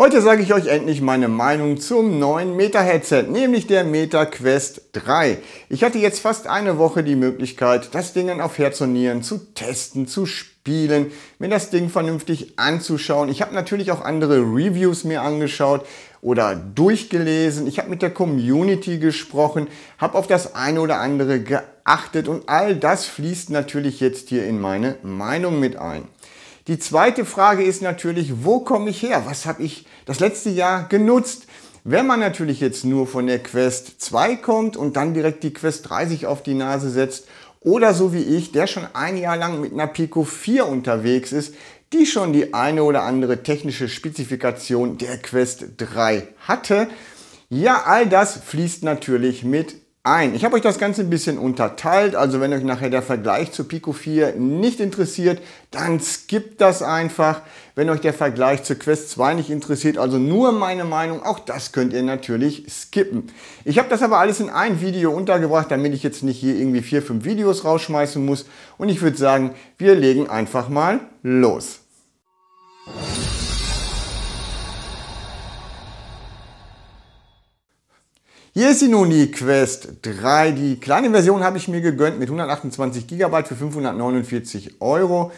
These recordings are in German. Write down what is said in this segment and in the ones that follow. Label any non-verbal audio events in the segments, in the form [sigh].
Heute sage ich euch endlich meine Meinung zum neuen Meta-Headset, nämlich der Meta Quest 3. Ich hatte jetzt fast eine Woche die Möglichkeit, das Ding auf Herz und Nieren zu testen, zu spielen, mir das Ding vernünftig anzuschauen. Ich habe natürlich auch andere Reviews mir angeschaut oder durchgelesen. Ich habe mit der Community gesprochen, habe auf das eine oder andere geachtet und all das fließt natürlich jetzt hier in meine Meinung mit ein. Die zweite Frage ist natürlich, wo komme ich her? Was habe ich das letzte Jahr genutzt? Wenn man natürlich jetzt nur von der Quest 2 kommt und dann direkt die Quest 30 auf die Nase setzt oder so wie ich, der schon ein Jahr lang mit einer Pico 4 unterwegs ist, die schon die eine oder andere technische Spezifikation der Quest 3 hatte, ja, all das fließt natürlich mit ein. Ich habe euch das Ganze ein bisschen unterteilt, also wenn euch nachher der Vergleich zu Pico 4 nicht interessiert, dann skippt das einfach. Wenn euch der Vergleich zu Quest 2 nicht interessiert, also nur meine Meinung, auch das könnt ihr natürlich skippen. Ich habe das aber alles in ein Video untergebracht, damit ich jetzt nicht hier irgendwie vier, fünf Videos rausschmeißen muss. Und ich würde sagen, wir legen einfach mal los. Hier ist die nun, Quest 3. Die kleine Version habe ich mir gegönnt mit 128 GB für 549 Euro.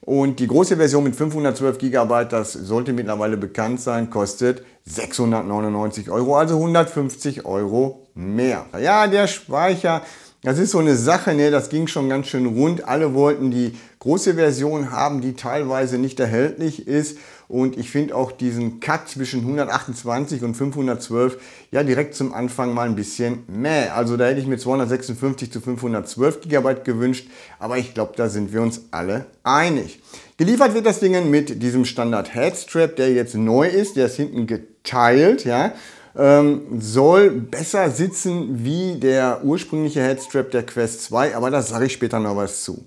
Und die große Version mit 512 GB, das sollte mittlerweile bekannt sein, kostet 699 Euro, also 150 Euro mehr. Ja, der Speicher, das ist so eine Sache, ne? das ging schon ganz schön rund. Alle wollten die große Version haben, die teilweise nicht erhältlich ist. Und ich finde auch diesen Cut zwischen 128 und 512 ja direkt zum Anfang mal ein bisschen mehr. Also da hätte ich mir 256 zu 512 GB gewünscht, aber ich glaube, da sind wir uns alle einig. Geliefert wird das Ding mit diesem Standard Headstrap, der jetzt neu ist, der ist hinten geteilt, ja. Ähm, soll besser sitzen wie der ursprüngliche Headstrap der Quest 2, aber da sage ich später noch was zu.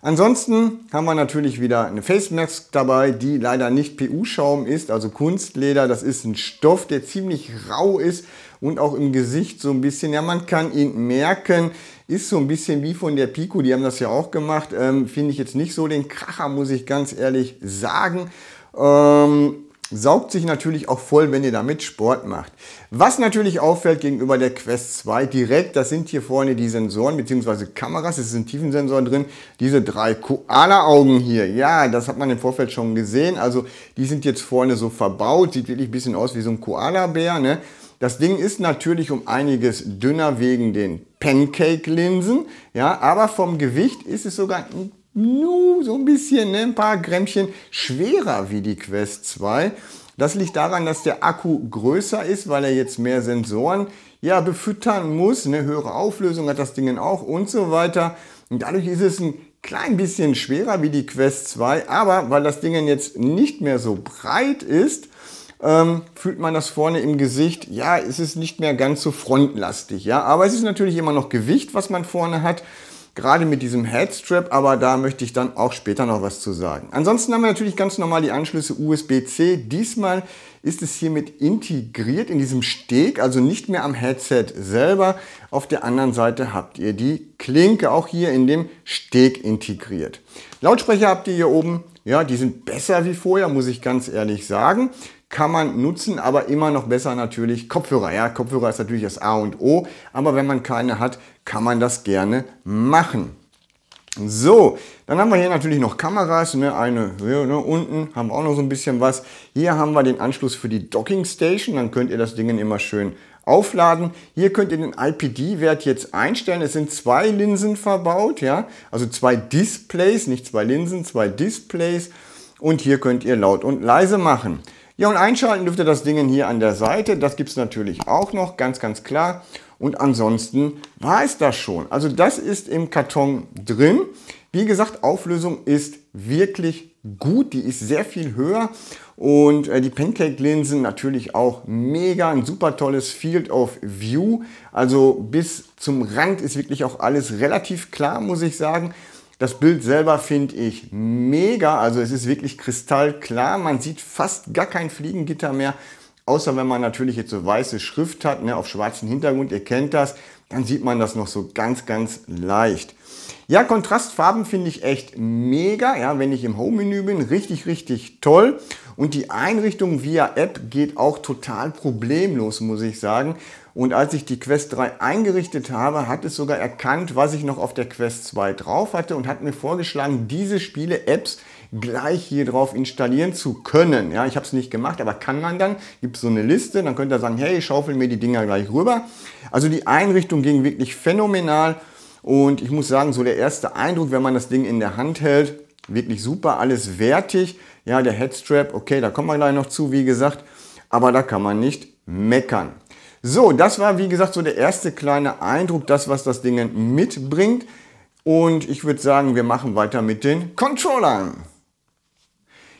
Ansonsten haben wir natürlich wieder eine Face Mask dabei, die leider nicht PU-Schaum ist, also Kunstleder. Das ist ein Stoff, der ziemlich rau ist und auch im Gesicht so ein bisschen, ja man kann ihn merken, ist so ein bisschen wie von der Pico, die haben das ja auch gemacht. Ähm, Finde ich jetzt nicht so den Kracher, muss ich ganz ehrlich sagen. Ähm, saugt sich natürlich auch voll, wenn ihr damit Sport macht. Was natürlich auffällt gegenüber der Quest 2 direkt, das sind hier vorne die Sensoren bzw. Kameras, es sind Tiefensensoren drin, diese drei Koala-Augen hier, ja, das hat man im Vorfeld schon gesehen, also die sind jetzt vorne so verbaut, sieht wirklich ein bisschen aus wie so ein Koala-Bär, ne? Das Ding ist natürlich um einiges dünner wegen den Pancake-Linsen, ja, aber vom Gewicht ist es sogar ein nur so ein bisschen, ne, ein paar Grämmchen schwerer wie die Quest 2. Das liegt daran, dass der Akku größer ist, weil er jetzt mehr Sensoren ja, befüttern muss. Eine höhere Auflösung hat das Ding auch und so weiter. Und dadurch ist es ein klein bisschen schwerer wie die Quest 2. Aber weil das Ding jetzt nicht mehr so breit ist, ähm, fühlt man das vorne im Gesicht. Ja, es ist nicht mehr ganz so frontlastig. Ja, aber es ist natürlich immer noch Gewicht, was man vorne hat gerade mit diesem Headstrap, aber da möchte ich dann auch später noch was zu sagen. Ansonsten haben wir natürlich ganz normal die Anschlüsse USB-C. Diesmal ist es hiermit integriert in diesem Steg, also nicht mehr am Headset selber. Auf der anderen Seite habt ihr die Klinke auch hier in dem Steg integriert. Lautsprecher habt ihr hier oben. Ja, die sind besser wie vorher, muss ich ganz ehrlich sagen kann man nutzen, aber immer noch besser natürlich Kopfhörer. Ja, Kopfhörer ist natürlich das A und O, aber wenn man keine hat, kann man das gerne machen. So, dann haben wir hier natürlich noch Kameras, ne, eine ja, ne, unten haben wir auch noch so ein bisschen was. Hier haben wir den Anschluss für die Docking Station, dann könnt ihr das Ding immer schön aufladen. Hier könnt ihr den IPD-Wert jetzt einstellen. Es sind zwei Linsen verbaut, ja, also zwei Displays, nicht zwei Linsen, zwei Displays. Und hier könnt ihr laut und leise machen. Ja, und einschalten dürft ihr das Ding hier an der Seite. Das gibt es natürlich auch noch, ganz, ganz klar. Und ansonsten war es das schon. Also das ist im Karton drin. Wie gesagt, Auflösung ist wirklich gut. Die ist sehr viel höher. Und äh, die Pancake-Linsen natürlich auch mega, ein super tolles Field of View. Also bis zum Rand ist wirklich auch alles relativ klar, muss ich sagen. Das Bild selber finde ich mega, also es ist wirklich kristallklar. Man sieht fast gar kein Fliegengitter mehr, außer wenn man natürlich jetzt so weiße Schrift hat, ne, auf schwarzem Hintergrund, ihr kennt das, dann sieht man das noch so ganz, ganz leicht. Ja, Kontrastfarben finde ich echt mega, ja, wenn ich im Home-Menü bin, richtig, richtig toll. Und die Einrichtung via App geht auch total problemlos, muss ich sagen. Und als ich die Quest 3 eingerichtet habe, hat es sogar erkannt, was ich noch auf der Quest 2 drauf hatte und hat mir vorgeschlagen, diese Spiele-Apps gleich hier drauf installieren zu können. Ja, ich habe es nicht gemacht, aber kann man dann. Gibt es so eine Liste, dann könnt ihr sagen, hey, schaufel mir die Dinger gleich rüber. Also die Einrichtung ging wirklich phänomenal und ich muss sagen, so der erste Eindruck, wenn man das Ding in der Hand hält, wirklich super, alles wertig. Ja, der Headstrap, okay, da kommen wir gleich noch zu, wie gesagt, aber da kann man nicht meckern. So, das war wie gesagt so der erste kleine Eindruck, das was das Ding mitbringt. Und ich würde sagen, wir machen weiter mit den Controllern.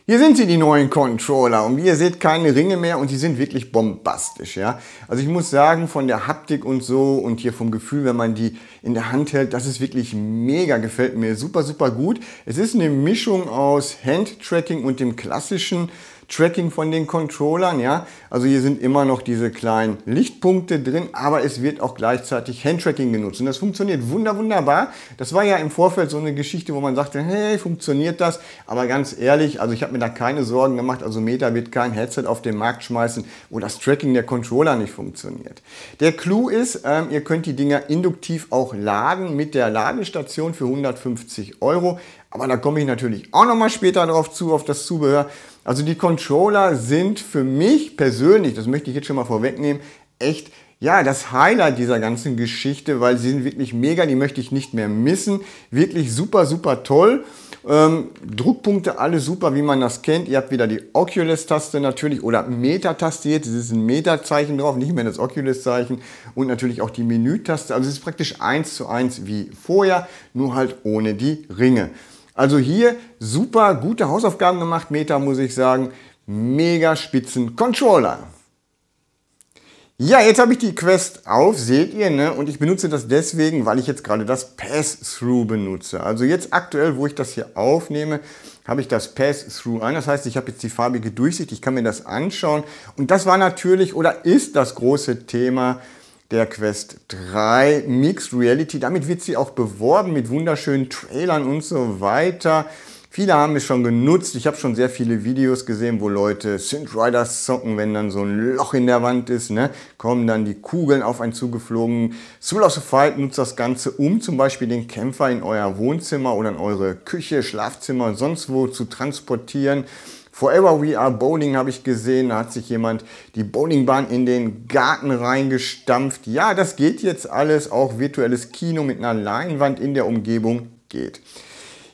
Hier sind sie, die neuen Controller. Und wie ihr seht, keine Ringe mehr und die sind wirklich bombastisch. Ja? Also ich muss sagen, von der Haptik und so und hier vom Gefühl, wenn man die in der Hand hält, das ist wirklich mega, gefällt mir super, super gut. Es ist eine Mischung aus Handtracking und dem klassischen Tracking von den Controllern. Ja? Also hier sind immer noch diese kleinen Lichtpunkte drin, aber es wird auch gleichzeitig Handtracking genutzt. Und das funktioniert wunder, wunderbar. Das war ja im Vorfeld so eine Geschichte, wo man sagte, hey, funktioniert das? Aber ganz ehrlich, also ich habe mir da keine Sorgen gemacht. Also Meta wird kein Headset auf den Markt schmeißen, wo das Tracking der Controller nicht funktioniert. Der Clou ist, ähm, ihr könnt die Dinger induktiv auch laden mit der Ladestation für 150 Euro. Aber da komme ich natürlich auch nochmal später drauf zu, auf das Zubehör. Also die Controller sind für mich persönlich, das möchte ich jetzt schon mal vorwegnehmen, echt ja, das Highlight dieser ganzen Geschichte, weil sie sind wirklich mega, die möchte ich nicht mehr missen. Wirklich super, super toll. Ähm, Druckpunkte alle super, wie man das kennt. Ihr habt wieder die Oculus-Taste natürlich oder Meta-Taste jetzt. Es ist ein Meta-Zeichen drauf, nicht mehr das Oculus-Zeichen. Und natürlich auch die Menü-Taste. Also es ist praktisch eins zu eins wie vorher, nur halt ohne die Ringe. Also hier super gute Hausaufgaben gemacht, Meta muss ich sagen. Mega spitzen Controller. Ja, jetzt habe ich die Quest auf, seht ihr, ne? Und ich benutze das deswegen, weil ich jetzt gerade das Pass-Through benutze. Also jetzt aktuell, wo ich das hier aufnehme, habe ich das Pass-Through an. Das heißt, ich habe jetzt die farbige Durchsicht, ich kann mir das anschauen. Und das war natürlich oder ist das große Thema der Quest 3 Mixed Reality. Damit wird sie auch beworben mit wunderschönen Trailern und so weiter. Viele haben es schon genutzt. Ich habe schon sehr viele Videos gesehen, wo Leute Synth Riders zocken, wenn dann so ein Loch in der Wand ist, ne? kommen dann die Kugeln auf einen zugeflogen. Soul of the Fight nutzt das Ganze, um zum Beispiel den Kämpfer in euer Wohnzimmer oder in eure Küche, Schlafzimmer und sonst wo zu transportieren. Forever We Are Bowling habe ich gesehen, da hat sich jemand die Bowlingbahn in den Garten reingestampft. Ja, das geht jetzt alles, auch virtuelles Kino mit einer Leinwand in der Umgebung geht.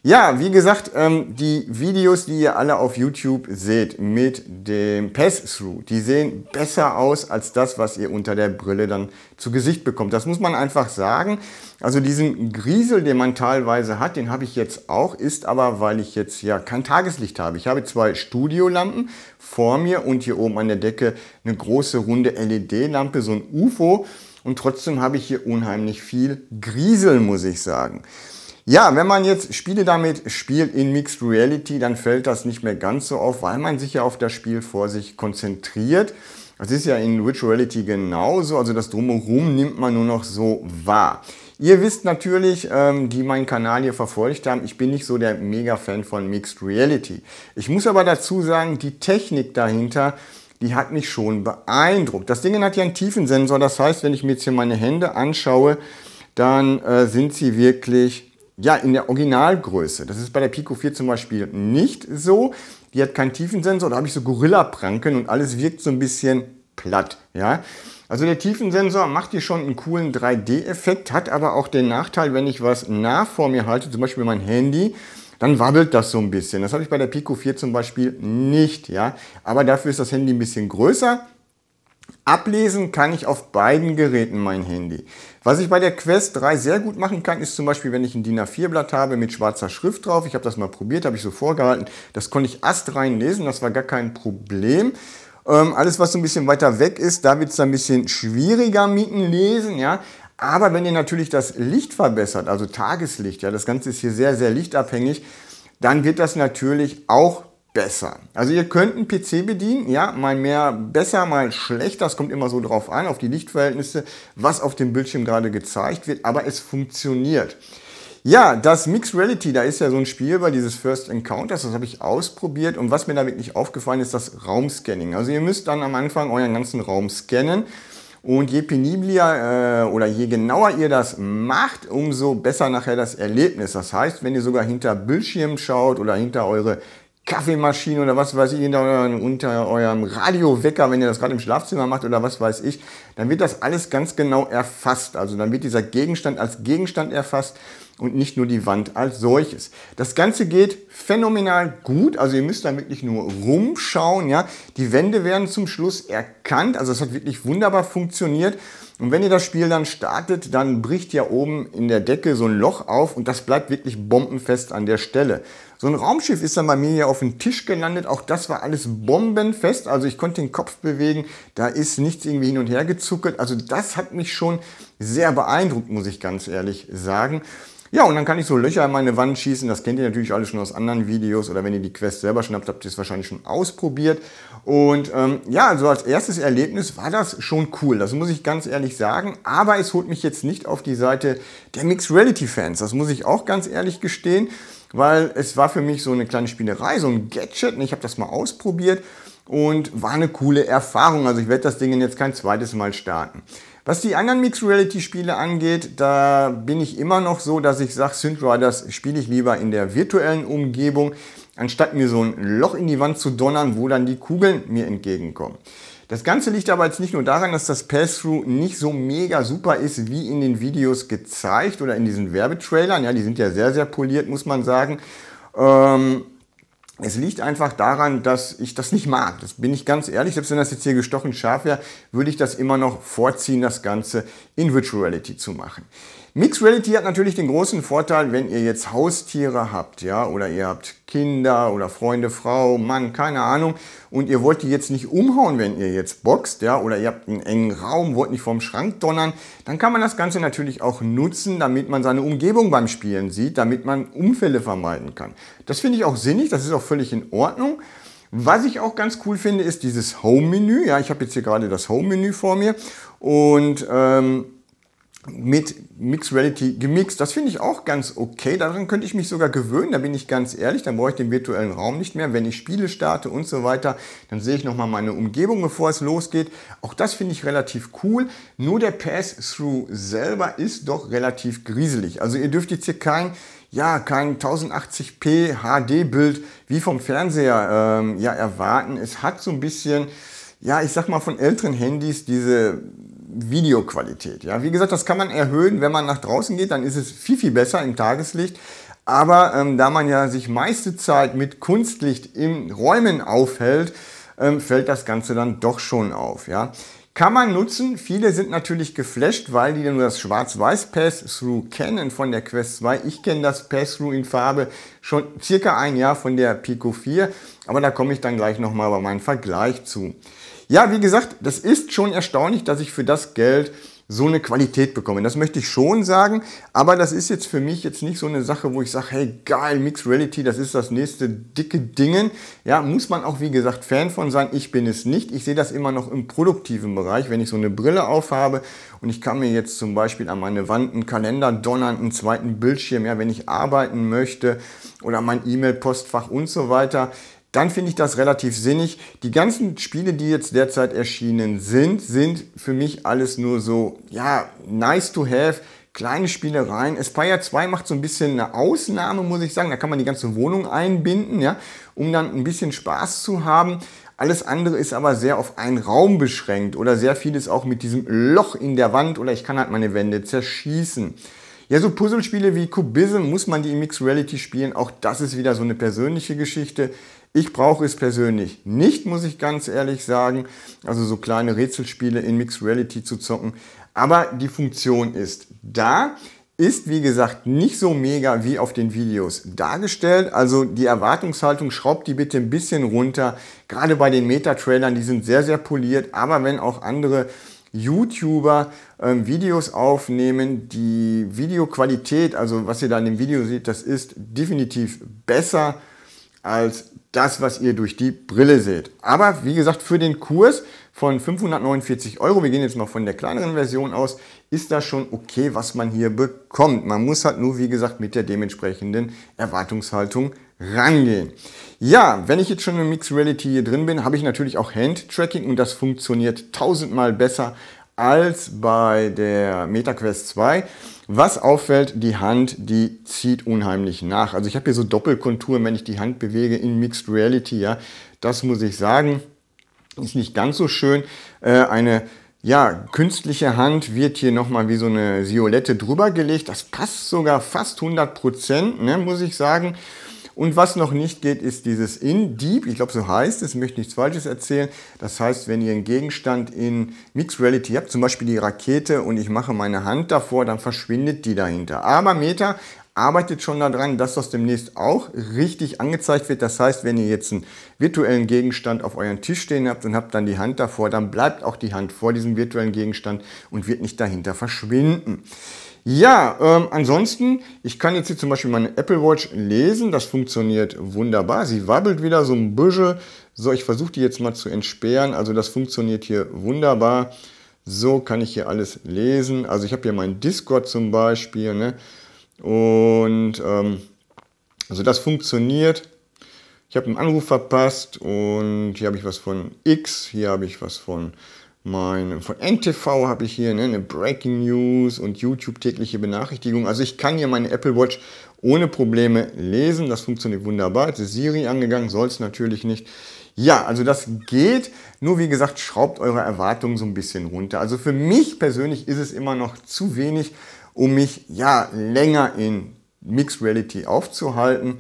Ja, wie gesagt, ähm, die Videos, die ihr alle auf YouTube seht mit dem Pass-Through, die sehen besser aus als das, was ihr unter der Brille dann zu Gesicht bekommt. Das muss man einfach sagen. Also diesen Griesel, den man teilweise hat, den habe ich jetzt auch, ist aber, weil ich jetzt ja kein Tageslicht habe. Ich habe zwei Studiolampen vor mir und hier oben an der Decke eine große runde LED-Lampe, so ein UFO. Und trotzdem habe ich hier unheimlich viel Griesel, muss ich sagen. Ja, wenn man jetzt Spiele damit spielt in Mixed Reality, dann fällt das nicht mehr ganz so auf, weil man sich ja auf das Spiel vor sich konzentriert. Das ist ja in Virtual Reality genauso, also das Drumherum nimmt man nur noch so wahr. Ihr wisst natürlich, ähm, die meinen Kanal hier verfolgt haben, ich bin nicht so der Mega-Fan von Mixed Reality. Ich muss aber dazu sagen, die Technik dahinter, die hat mich schon beeindruckt. Das Ding hat ja einen Tiefensensor, das heißt, wenn ich mir jetzt hier meine Hände anschaue, dann äh, sind sie wirklich ja, in der Originalgröße. Das ist bei der Pico 4 zum Beispiel nicht so. Die hat keinen Tiefensensor, da habe ich so Gorilla-Pranken und alles wirkt so ein bisschen platt. Ja? Also der Tiefensensor macht hier schon einen coolen 3D-Effekt, hat aber auch den Nachteil, wenn ich was nah vor mir halte, zum Beispiel mein Handy, dann wabbelt das so ein bisschen. Das habe ich bei der Pico 4 zum Beispiel nicht. Ja? Aber dafür ist das Handy ein bisschen größer Ablesen kann ich auf beiden Geräten mein Handy. Was ich bei der Quest 3 sehr gut machen kann, ist zum Beispiel, wenn ich ein DIN A4-Blatt habe mit schwarzer Schrift drauf. Ich habe das mal probiert, habe ich so vorgehalten. Das konnte ich astrein lesen, das war gar kein Problem. Ähm, alles, was so ein bisschen weiter weg ist, da wird es ein bisschen schwieriger mieten lesen. Ja? Aber wenn ihr natürlich das Licht verbessert, also Tageslicht, ja, das Ganze ist hier sehr, sehr lichtabhängig, dann wird das natürlich auch besser. Also ihr könnt einen PC bedienen, ja, mal mehr besser, mal schlechter, das kommt immer so drauf an, auf die Lichtverhältnisse, was auf dem Bildschirm gerade gezeigt wird, aber es funktioniert. Ja, das Mixed Reality, da ist ja so ein Spiel bei dieses First Encounters, das habe ich ausprobiert und was mir da wirklich aufgefallen ist, das Raumscanning. Also ihr müsst dann am Anfang euren ganzen Raum scannen und je peniblier äh, oder je genauer ihr das macht, umso besser nachher das Erlebnis. Das heißt, wenn ihr sogar hinter Bildschirmen schaut oder hinter eure Kaffeemaschine oder was weiß ich, hinter euren, unter eurem Radiowecker, wenn ihr das gerade im Schlafzimmer macht oder was weiß ich, dann wird das alles ganz genau erfasst. Also dann wird dieser Gegenstand als Gegenstand erfasst und nicht nur die Wand als solches. Das Ganze geht phänomenal gut, also ihr müsst da wirklich nur rumschauen. Ja? Die Wände werden zum Schluss erkannt, also es hat wirklich wunderbar funktioniert. Und wenn ihr das Spiel dann startet, dann bricht ja oben in der Decke so ein Loch auf und das bleibt wirklich bombenfest an der Stelle. So ein Raumschiff ist dann bei mir ja auf den Tisch gelandet. Auch das war alles bombenfest. Also ich konnte den Kopf bewegen. Da ist nichts irgendwie hin und her gezuckelt. Also das hat mich schon sehr beeindruckt, muss ich ganz ehrlich sagen. Ja, und dann kann ich so Löcher in meine Wand schießen. Das kennt ihr natürlich alle schon aus anderen Videos oder wenn ihr die Quest selber schon habt, habt ihr es wahrscheinlich schon ausprobiert. Und ähm, ja, also als erstes Erlebnis war das schon cool. Das muss ich ganz ehrlich sagen. Aber es holt mich jetzt nicht auf die Seite der Mixed Reality Fans. Das muss ich auch ganz ehrlich gestehen, weil es war für mich so eine kleine Spielerei, so ein Gadget. Ich habe das mal ausprobiert und war eine coole Erfahrung. Also ich werde das Ding jetzt kein zweites Mal starten. Was die anderen Mixed Reality Spiele angeht, da bin ich immer noch so, dass ich sage, Synthriders spiele ich lieber in der virtuellen Umgebung, anstatt mir so ein Loch in die Wand zu donnern, wo dann die Kugeln mir entgegenkommen. Das Ganze liegt aber jetzt nicht nur daran, dass das Pass-Through nicht so mega super ist, wie in den Videos gezeigt oder in diesen Werbetrailern. Ja, die sind ja sehr, sehr poliert, muss man sagen. Ähm, es liegt einfach daran, dass ich das nicht mag. Das bin ich ganz ehrlich. Selbst wenn das jetzt hier gestochen scharf wäre, würde ich das immer noch vorziehen, das Ganze in Virtual Reality zu machen. Mixed Reality hat natürlich den großen Vorteil, wenn ihr jetzt Haustiere habt, ja, oder ihr habt Kinder oder Freunde, Frau, Mann, keine Ahnung, und ihr wollt die jetzt nicht umhauen, wenn ihr jetzt boxt, ja, oder ihr habt einen engen Raum, wollt nicht vom Schrank donnern, dann kann man das Ganze natürlich auch nutzen, damit man seine Umgebung beim Spielen sieht, damit man Unfälle vermeiden kann. Das finde ich auch sinnig, das ist auch völlig in Ordnung. Was ich auch ganz cool finde, ist dieses Home-Menü. Ja, ich habe jetzt hier gerade das Home-Menü vor mir und ähm, mit Mixed Reality gemixt. Das finde ich auch ganz okay. Daran könnte ich mich sogar gewöhnen, da bin ich ganz ehrlich. Dann brauche ich den virtuellen Raum nicht mehr. Wenn ich Spiele starte und so weiter, dann sehe ich nochmal meine Umgebung, bevor es losgeht. Auch das finde ich relativ cool. Nur der Pass-Through selber ist doch relativ grieselig. Also ihr dürft jetzt hier kein ja, kein 1080p HD-Bild wie vom Fernseher ähm, ja, erwarten. Es hat so ein bisschen, ja, ich sag mal von älteren Handys diese Videoqualität. Ja, wie gesagt, das kann man erhöhen, wenn man nach draußen geht, dann ist es viel, viel besser im Tageslicht. Aber ähm, da man ja sich meiste Zeit mit Kunstlicht in Räumen aufhält, ähm, fällt das Ganze dann doch schon auf. Ja? Kann man nutzen. Viele sind natürlich geflasht, weil die nur das Schwarz-Weiß Pass-Through kennen von der Quest 2. Ich kenne das Pass-Through in Farbe schon circa ein Jahr von der Pico 4 aber da komme ich dann gleich nochmal bei meinem Vergleich zu. Ja, wie gesagt, das ist schon erstaunlich, dass ich für das Geld so eine Qualität bekomme. Das möchte ich schon sagen, aber das ist jetzt für mich jetzt nicht so eine Sache, wo ich sage, hey geil, Mixed Reality, das ist das nächste dicke Dingen. Ja, muss man auch wie gesagt Fan von sein. Ich bin es nicht. Ich sehe das immer noch im produktiven Bereich, wenn ich so eine Brille aufhabe und ich kann mir jetzt zum Beispiel an meine Wand einen Kalender donnern, einen zweiten Bildschirm, ja, wenn ich arbeiten möchte oder mein E-Mail-Postfach und so weiter dann finde ich das relativ sinnig. Die ganzen Spiele, die jetzt derzeit erschienen sind, sind für mich alles nur so, ja, nice to have kleine Spielereien. Aspire 2 macht so ein bisschen eine Ausnahme, muss ich sagen. Da kann man die ganze Wohnung einbinden, ja, um dann ein bisschen Spaß zu haben. Alles andere ist aber sehr auf einen Raum beschränkt oder sehr vieles auch mit diesem Loch in der Wand oder ich kann halt meine Wände zerschießen. Ja, so Puzzlespiele wie Cubism muss man die in Mixed Reality spielen. Auch das ist wieder so eine persönliche Geschichte. Ich brauche es persönlich nicht, muss ich ganz ehrlich sagen. Also so kleine Rätselspiele in Mixed Reality zu zocken. Aber die Funktion ist da. Ist wie gesagt nicht so mega wie auf den Videos dargestellt. Also die Erwartungshaltung schraubt die bitte ein bisschen runter. Gerade bei den Meta-Trailern, die sind sehr, sehr poliert. Aber wenn auch andere YouTuber ähm, Videos aufnehmen. Die Videoqualität, also was ihr da in dem Video seht, das ist definitiv besser als das, was ihr durch die Brille seht. Aber wie gesagt, für den Kurs von 549 Euro, wir gehen jetzt mal von der kleineren Version aus, ist das schon okay, was man hier bekommt. Man muss halt nur, wie gesagt, mit der dementsprechenden Erwartungshaltung rangehen. Ja, wenn ich jetzt schon im Mixed Reality hier drin bin, habe ich natürlich auch Hand-Tracking und das funktioniert tausendmal besser als bei der MetaQuest 2. Was auffällt, die Hand, die zieht unheimlich nach. Also ich habe hier so Doppelkonturen, wenn ich die Hand bewege in Mixed Reality, ja. Das muss ich sagen, ist nicht ganz so schön. Äh, eine ja, künstliche Hand wird hier nochmal wie so eine Violette drüber gelegt. Das passt sogar fast 100 Prozent, ne, muss ich sagen. Und was noch nicht geht, ist dieses in deep. Ich glaube, so heißt es. Ich möchte nichts Falsches erzählen. Das heißt, wenn ihr einen Gegenstand in Mixed Reality habt, zum Beispiel die Rakete und ich mache meine Hand davor, dann verschwindet die dahinter. Aber Meta arbeitet schon daran, dass das demnächst auch richtig angezeigt wird. Das heißt, wenn ihr jetzt einen virtuellen Gegenstand auf euren Tisch stehen habt und habt dann die Hand davor, dann bleibt auch die Hand vor diesem virtuellen Gegenstand und wird nicht dahinter verschwinden. Ja, ähm, ansonsten, ich kann jetzt hier zum Beispiel meine Apple Watch lesen. Das funktioniert wunderbar. Sie wabbelt wieder so ein bisschen. So, ich versuche die jetzt mal zu entsperren. Also das funktioniert hier wunderbar. So kann ich hier alles lesen. Also ich habe hier meinen Discord zum Beispiel. Ne? Und ähm, also das funktioniert. Ich habe einen Anruf verpasst und hier habe ich was von X, hier habe ich was von mein, von NTV habe ich hier ne, eine Breaking News und YouTube tägliche Benachrichtigung. Also ich kann hier meine Apple Watch ohne Probleme lesen. Das funktioniert wunderbar. Jetzt ist Siri angegangen, soll es natürlich nicht. Ja, also das geht. Nur wie gesagt, schraubt eure Erwartungen so ein bisschen runter. Also für mich persönlich ist es immer noch zu wenig, um mich ja länger in Mixed Reality aufzuhalten.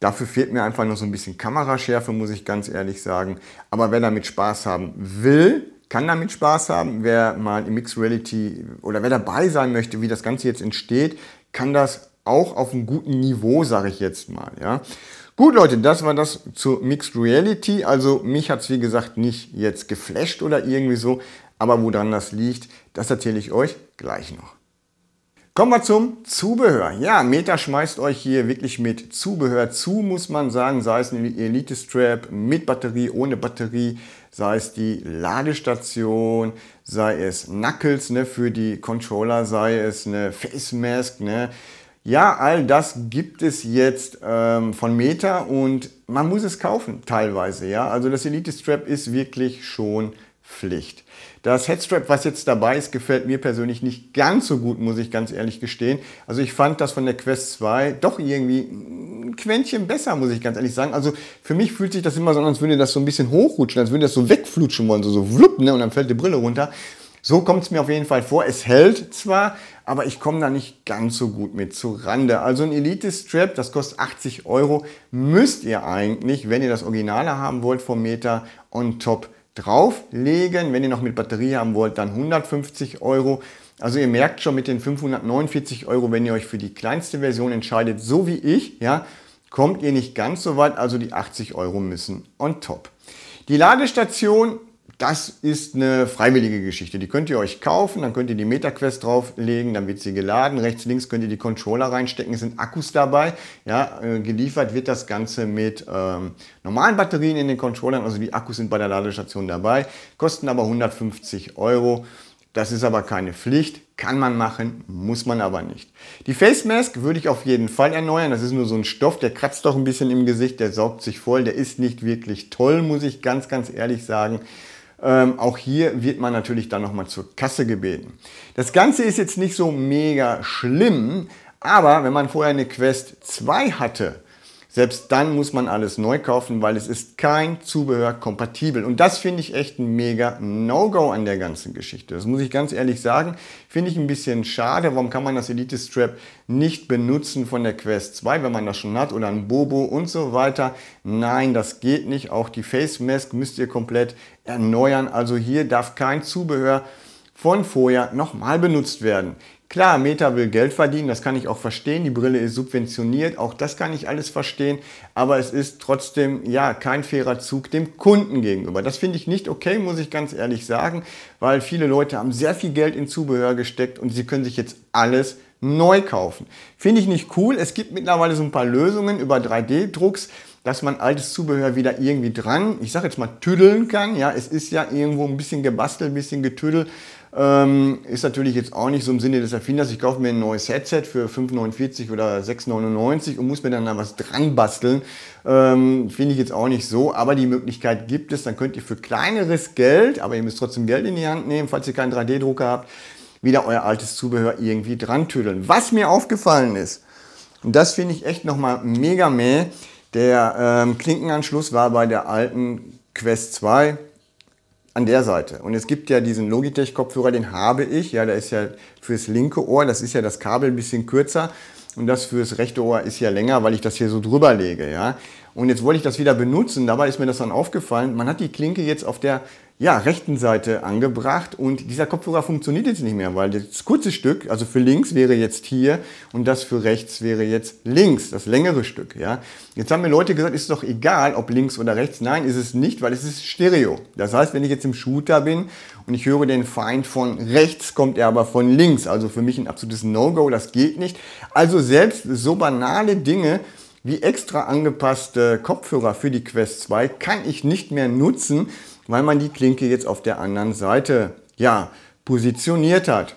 Dafür fehlt mir einfach noch so ein bisschen Kameraschärfe, muss ich ganz ehrlich sagen. Aber wer damit Spaß haben will, kann damit Spaß haben. Wer mal im Mixed Reality oder wer dabei sein möchte, wie das Ganze jetzt entsteht, kann das auch auf einem guten Niveau, sage ich jetzt mal. Ja. Gut, Leute, das war das zu Mixed Reality. Also mich hat es, wie gesagt, nicht jetzt geflasht oder irgendwie so. Aber woran das liegt, das erzähle ich euch gleich noch. Kommen wir zum Zubehör. Ja, Meta schmeißt euch hier wirklich mit Zubehör zu, muss man sagen. Sei es eine Elite Strap mit Batterie, ohne Batterie, sei es die Ladestation, sei es Knuckles ne, für die Controller, sei es eine Face Mask. Ne. Ja, all das gibt es jetzt ähm, von Meta und man muss es kaufen teilweise. Ja, also das Elite Strap ist wirklich schon Pflicht. Das Headstrap, was jetzt dabei ist, gefällt mir persönlich nicht ganz so gut, muss ich ganz ehrlich gestehen. Also ich fand das von der Quest 2 doch irgendwie ein Quäntchen besser, muss ich ganz ehrlich sagen. Also für mich fühlt sich das immer so an, als würde das so ein bisschen hochrutschen, als würde das so wegflutschen wollen, so, so flupp, ne, und dann fällt die Brille runter. So kommt es mir auf jeden Fall vor. Es hält zwar, aber ich komme da nicht ganz so gut mit zu Rande. Also ein Elite-Strap, das kostet 80 Euro, müsst ihr eigentlich, wenn ihr das Originale haben wollt vom Meta, on top drauflegen. Wenn ihr noch mit Batterie haben wollt, dann 150 Euro. Also ihr merkt schon mit den 549 Euro, wenn ihr euch für die kleinste Version entscheidet, so wie ich, ja, kommt ihr nicht ganz so weit. Also die 80 Euro müssen on top. Die Ladestation das ist eine freiwillige Geschichte. Die könnt ihr euch kaufen, dann könnt ihr die MetaQuest drauflegen, dann wird sie geladen. Rechts, links könnt ihr die Controller reinstecken, es sind Akkus dabei. Ja, äh, geliefert wird das Ganze mit ähm, normalen Batterien in den Controllern, also die Akkus sind bei der Ladestation dabei, kosten aber 150 Euro. Das ist aber keine Pflicht, kann man machen, muss man aber nicht. Die Face Mask würde ich auf jeden Fall erneuern. Das ist nur so ein Stoff, der kratzt doch ein bisschen im Gesicht, der saugt sich voll, der ist nicht wirklich toll, muss ich ganz, ganz ehrlich sagen. Ähm, auch hier wird man natürlich dann nochmal zur Kasse gebeten. Das Ganze ist jetzt nicht so mega schlimm, aber wenn man vorher eine Quest 2 hatte, selbst dann muss man alles neu kaufen, weil es ist kein Zubehör kompatibel. Und das finde ich echt ein mega No-Go an der ganzen Geschichte. Das muss ich ganz ehrlich sagen. Finde ich ein bisschen schade. Warum kann man das Elite Strap nicht benutzen von der Quest 2, wenn man das schon hat? Oder ein Bobo und so weiter. Nein, das geht nicht. Auch die Face Mask müsst ihr komplett erneuern. Also hier darf kein Zubehör von vorher nochmal benutzt werden. Klar, Meta will Geld verdienen, das kann ich auch verstehen. Die Brille ist subventioniert, auch das kann ich alles verstehen. Aber es ist trotzdem ja kein fairer Zug dem Kunden gegenüber. Das finde ich nicht okay, muss ich ganz ehrlich sagen, weil viele Leute haben sehr viel Geld in Zubehör gesteckt und sie können sich jetzt alles neu kaufen. Finde ich nicht cool. Es gibt mittlerweile so ein paar Lösungen über 3D-Drucks dass man altes Zubehör wieder irgendwie dran, ich sage jetzt mal, tüdeln kann. Ja, es ist ja irgendwo ein bisschen gebastelt, ein bisschen getüdelt. Ähm, ist natürlich jetzt auch nicht so im Sinne des Erfinders, ich kaufe mir ein neues Headset für 5,49 oder 6,99 und muss mir dann da was dran basteln. Ähm, Finde ich jetzt auch nicht so, aber die Möglichkeit gibt es. Dann könnt ihr für kleineres Geld, aber ihr müsst trotzdem Geld in die Hand nehmen, falls ihr keinen 3D-Drucker habt, wieder euer altes Zubehör irgendwie dran tüdeln. Was mir aufgefallen ist, und das finde ich echt nochmal mega meh, der ähm, Klinkenanschluss war bei der alten Quest 2 an der Seite. Und es gibt ja diesen Logitech-Kopfhörer, den habe ich. Ja, der ist ja fürs linke Ohr, das ist ja das Kabel ein bisschen kürzer. Und das fürs rechte Ohr ist ja länger, weil ich das hier so drüber lege. Ja. Und jetzt wollte ich das wieder benutzen. Dabei ist mir das dann aufgefallen, man hat die Klinke jetzt auf der ja, rechten Seite angebracht und dieser Kopfhörer funktioniert jetzt nicht mehr, weil das kurze Stück, also für links wäre jetzt hier und das für rechts wäre jetzt links, das längere Stück, ja. Jetzt haben mir Leute gesagt, ist doch egal, ob links oder rechts. Nein, ist es nicht, weil es ist Stereo. Das heißt, wenn ich jetzt im Shooter bin und ich höre den Feind von rechts, kommt er aber von links. Also für mich ein absolutes No-Go, das geht nicht. Also selbst so banale Dinge, wie extra angepasste Kopfhörer für die Quest 2 kann ich nicht mehr nutzen, weil man die Klinke jetzt auf der anderen Seite ja, positioniert hat.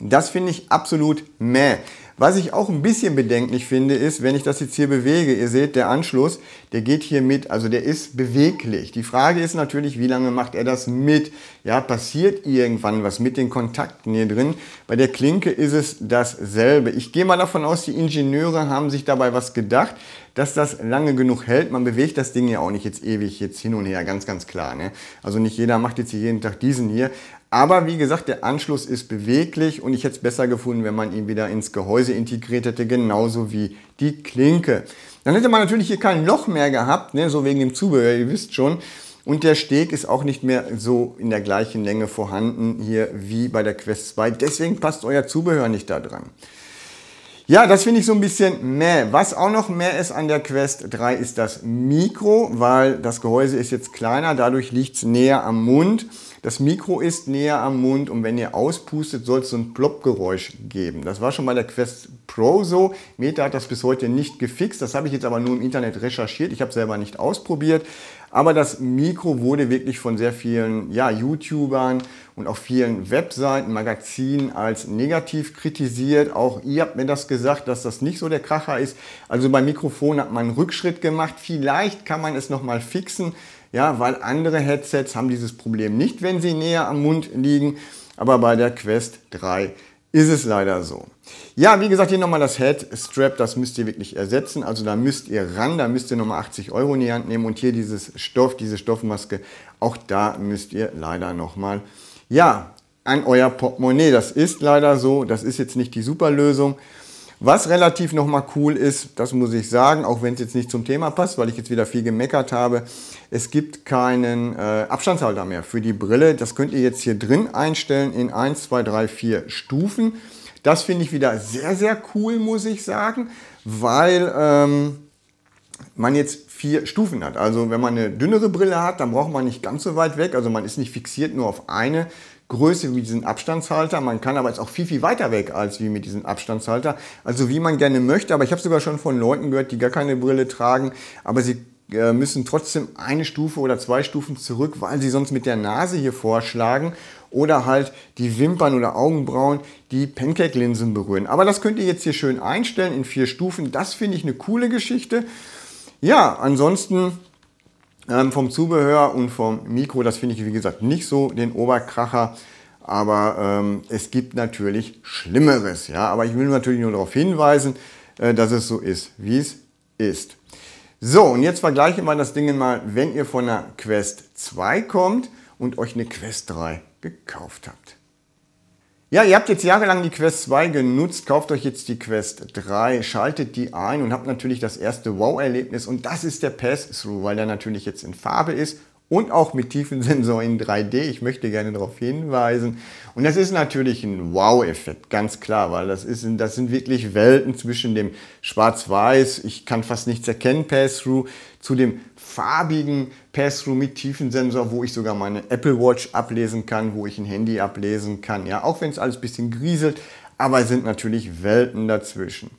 Das finde ich absolut meh. Was ich auch ein bisschen bedenklich finde, ist, wenn ich das jetzt hier bewege, ihr seht, der Anschluss, der geht hier mit, also der ist beweglich. Die Frage ist natürlich, wie lange macht er das mit? Ja, passiert irgendwann was mit den Kontakten hier drin? Bei der Klinke ist es dasselbe. Ich gehe mal davon aus, die Ingenieure haben sich dabei was gedacht, dass das lange genug hält. Man bewegt das Ding ja auch nicht jetzt ewig jetzt hin und her, ganz, ganz klar. Ne? Also nicht jeder macht jetzt hier jeden Tag diesen hier. Aber wie gesagt, der Anschluss ist beweglich und ich hätte es besser gefunden, wenn man ihn wieder ins Gehäuse integriert hätte, genauso wie die Klinke. Dann hätte man natürlich hier kein Loch mehr gehabt, ne, so wegen dem Zubehör, ihr wisst schon. Und der Steg ist auch nicht mehr so in der gleichen Länge vorhanden hier wie bei der Quest 2. Deswegen passt euer Zubehör nicht da dran. Ja, das finde ich so ein bisschen mehr. Was auch noch mehr ist an der Quest 3 ist das Mikro, weil das Gehäuse ist jetzt kleiner, dadurch liegt es näher am Mund. Das Mikro ist näher am Mund und wenn ihr auspustet, soll es so ein Plopp-Geräusch geben. Das war schon mal der Quest Pro so. Meta hat das bis heute nicht gefixt. Das habe ich jetzt aber nur im Internet recherchiert. Ich habe selber nicht ausprobiert. Aber das Mikro wurde wirklich von sehr vielen ja, YouTubern und auch vielen Webseiten, Magazinen als negativ kritisiert. Auch ihr habt mir das gesagt, dass das nicht so der Kracher ist. Also beim Mikrofon hat man einen Rückschritt gemacht. Vielleicht kann man es nochmal fixen, ja, weil andere Headsets haben dieses Problem nicht, wenn sie näher am Mund liegen. Aber bei der Quest 3 ist es leider so. Ja, wie gesagt, hier nochmal das Headstrap, das müsst ihr wirklich ersetzen. Also da müsst ihr ran, da müsst ihr nochmal 80 Euro in die Hand nehmen. Und hier dieses Stoff, diese Stoffmaske, auch da müsst ihr leider nochmal, ja, an euer Portemonnaie. Das ist leider so, das ist jetzt nicht die super Lösung. Was relativ nochmal cool ist, das muss ich sagen, auch wenn es jetzt nicht zum Thema passt, weil ich jetzt wieder viel gemeckert habe, es gibt keinen äh, Abstandshalter mehr für die Brille. Das könnt ihr jetzt hier drin einstellen in 1, 2, 3, 4 Stufen. Das finde ich wieder sehr, sehr cool, muss ich sagen, weil ähm, man jetzt vier Stufen hat. Also wenn man eine dünnere Brille hat, dann braucht man nicht ganz so weit weg. Also man ist nicht fixiert nur auf eine Größe wie diesen Abstandshalter. Man kann aber jetzt auch viel, viel weiter weg als wie mit diesem Abstandshalter. Also wie man gerne möchte. Aber ich habe sogar schon von Leuten gehört, die gar keine Brille tragen, aber sie äh, müssen trotzdem eine Stufe oder zwei Stufen zurück, weil sie sonst mit der Nase hier vorschlagen oder halt die Wimpern oder Augenbrauen die Pancake-Linsen berühren. Aber das könnt ihr jetzt hier schön einstellen in vier Stufen. Das finde ich eine coole Geschichte. Ja, ansonsten ähm, vom Zubehör und vom Mikro, das finde ich wie gesagt nicht so den Oberkracher, aber ähm, es gibt natürlich Schlimmeres. Ja? Aber ich will natürlich nur darauf hinweisen, äh, dass es so ist, wie es ist. So, und jetzt vergleiche mal das Ding mal, wenn ihr von der Quest 2 kommt und euch eine Quest 3 gekauft habt. Ja, ihr habt jetzt jahrelang die Quest 2 genutzt, kauft euch jetzt die Quest 3, schaltet die ein und habt natürlich das erste Wow-Erlebnis und das ist der Pass-Through, weil der natürlich jetzt in Farbe ist und auch mit Tiefensensor [laughs] in 3D. Ich möchte gerne darauf hinweisen. Und das ist natürlich ein Wow-Effekt, ganz klar, weil das, ist, das sind wirklich Welten zwischen dem Schwarz-Weiß, ich kann fast nichts erkennen, Pass-Through, zu dem farbigen Pass-Through mit Tiefensensor, wo ich sogar meine Apple Watch ablesen kann, wo ich ein Handy ablesen kann. Ja, auch wenn es alles ein bisschen grieselt, aber es sind natürlich Welten dazwischen.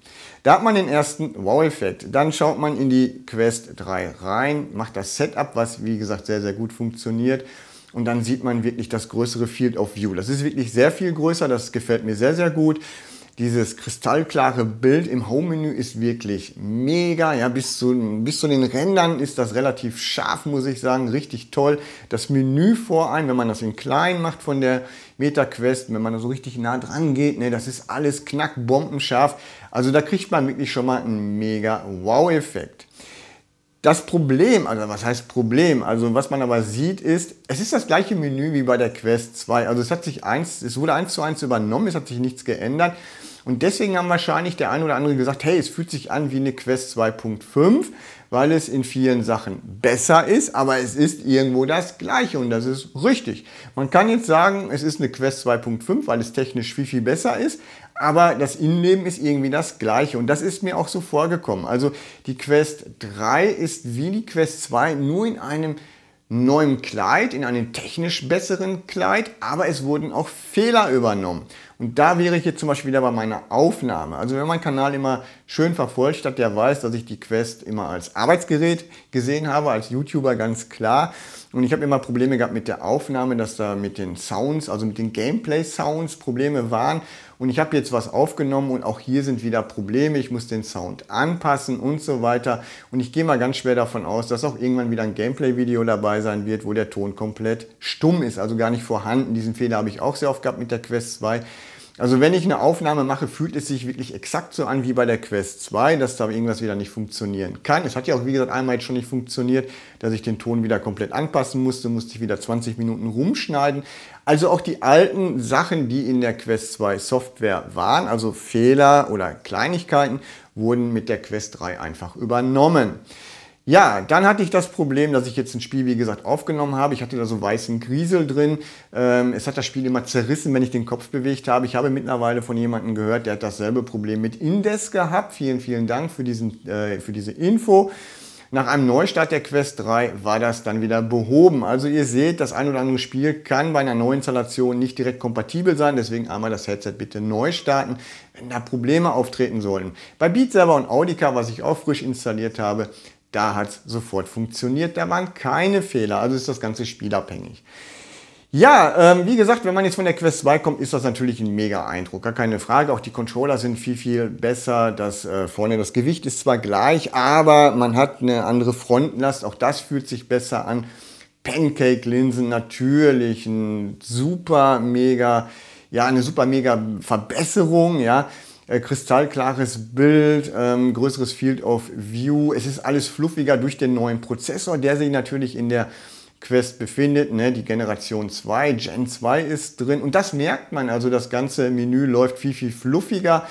Da hat man den ersten Wow-Effekt. Dann schaut man in die Quest 3 rein, macht das Setup, was wie gesagt sehr, sehr gut funktioniert. Und dann sieht man wirklich das größere Field of View. Das ist wirklich sehr viel größer, das gefällt mir sehr, sehr gut dieses kristallklare Bild im Home-Menü ist wirklich mega. Ja, bis zu, bis zu den Rändern ist das relativ scharf, muss ich sagen. Richtig toll. Das Menü vor allem, wenn man das in klein macht von der Meta-Quest, wenn man da so richtig nah dran geht, ne, das ist alles knackbombenscharf. Also da kriegt man wirklich schon mal einen mega Wow-Effekt. Das Problem, also was heißt Problem? Also was man aber sieht ist, es ist das gleiche Menü wie bei der Quest 2. Also es hat sich eins, es wurde eins zu eins übernommen, es hat sich nichts geändert. Und deswegen haben wahrscheinlich der ein oder andere gesagt, hey, es fühlt sich an wie eine Quest 2.5, weil es in vielen Sachen besser ist, aber es ist irgendwo das Gleiche und das ist richtig. Man kann jetzt sagen, es ist eine Quest 2.5, weil es technisch viel, viel besser ist, aber das Innenleben ist irgendwie das gleiche und das ist mir auch so vorgekommen. Also die Quest 3 ist wie die Quest 2 nur in einem neuen Kleid, in einem technisch besseren Kleid, aber es wurden auch Fehler übernommen. Und da wäre ich jetzt zum Beispiel wieder bei meiner Aufnahme. Also wenn mein Kanal immer schön verfolgt hat, der weiß, dass ich die Quest immer als Arbeitsgerät gesehen habe, als YouTuber ganz klar. Und ich habe immer Probleme gehabt mit der Aufnahme, dass da mit den Sounds, also mit den Gameplay-Sounds Probleme waren. Und ich habe jetzt was aufgenommen und auch hier sind wieder Probleme. Ich muss den Sound anpassen und so weiter. Und ich gehe mal ganz schwer davon aus, dass auch irgendwann wieder ein Gameplay-Video dabei sein wird, wo der Ton komplett stumm ist, also gar nicht vorhanden. Diesen Fehler habe ich auch sehr oft gehabt mit der Quest 2. Also wenn ich eine Aufnahme mache, fühlt es sich wirklich exakt so an wie bei der Quest 2, dass da irgendwas wieder nicht funktionieren kann. Es hat ja auch, wie gesagt, einmal jetzt schon nicht funktioniert, dass ich den Ton wieder komplett anpassen musste, musste ich wieder 20 Minuten rumschneiden. Also auch die alten Sachen, die in der Quest 2 Software waren, also Fehler oder Kleinigkeiten, wurden mit der Quest 3 einfach übernommen. Ja, dann hatte ich das Problem, dass ich jetzt ein Spiel, wie gesagt, aufgenommen habe. Ich hatte da so weißen Griesel drin. Ähm, es hat das Spiel immer zerrissen, wenn ich den Kopf bewegt habe. Ich habe mittlerweile von jemandem gehört, der hat dasselbe Problem mit Indes gehabt. Vielen, vielen Dank für, diesen, äh, für diese Info. Nach einem Neustart der Quest 3 war das dann wieder behoben. Also ihr seht, das ein oder andere Spiel kann bei einer Neuinstallation nicht direkt kompatibel sein. Deswegen einmal das Headset bitte neu starten, wenn da Probleme auftreten sollen. Bei Beat Server und Audica, was ich auch frisch installiert habe, da hat es sofort funktioniert, da waren keine Fehler, also ist das ganze spielabhängig. Ja, ähm, wie gesagt, wenn man jetzt von der Quest 2 kommt, ist das natürlich ein mega Eindruck, gar keine Frage. Auch die Controller sind viel, viel besser. Das äh, vorne, das Gewicht ist zwar gleich, aber man hat eine andere Frontlast. Auch das fühlt sich besser an. Pancake-Linsen natürlich ein super mega, ja, eine super mega Verbesserung, ja. Äh, kristallklares Bild, ähm, größeres Field of View. Es ist alles fluffiger durch den neuen Prozessor, der sich natürlich in der Quest befindet, ne? die Generation 2, Gen 2 ist drin und das merkt man, also das ganze Menü läuft viel, viel fluffiger,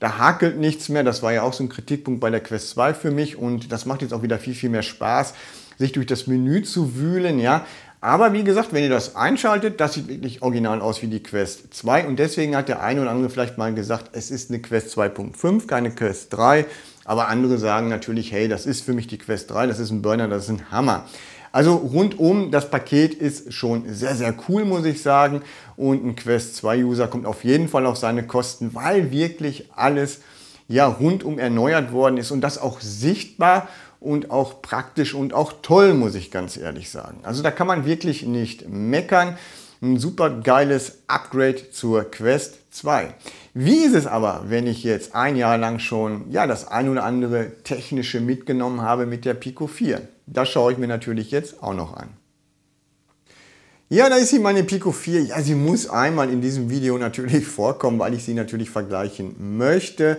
da hakelt nichts mehr, das war ja auch so ein Kritikpunkt bei der Quest 2 für mich und das macht jetzt auch wieder viel, viel mehr Spaß, sich durch das Menü zu wühlen, ja, aber wie gesagt, wenn ihr das einschaltet, das sieht wirklich original aus wie die Quest 2 und deswegen hat der eine oder andere vielleicht mal gesagt, es ist eine Quest 2.5, keine Quest 3. Aber andere sagen natürlich, hey, das ist für mich die Quest 3, das ist ein Burner, das ist ein Hammer. Also rundum, das Paket ist schon sehr, sehr cool, muss ich sagen. Und ein Quest 2-User kommt auf jeden Fall auf seine Kosten, weil wirklich alles ja rundum erneuert worden ist und das auch sichtbar und auch praktisch und auch toll, muss ich ganz ehrlich sagen. Also da kann man wirklich nicht meckern. Ein super geiles Upgrade zur Quest 2. Wie ist es aber, wenn ich jetzt ein Jahr lang schon ja, das ein oder andere technische mitgenommen habe mit der Pico 4? Das schaue ich mir natürlich jetzt auch noch an. Ja, da ist sie, meine Pico 4. Ja, sie muss einmal in diesem Video natürlich [laughs] vorkommen, weil ich sie natürlich vergleichen möchte.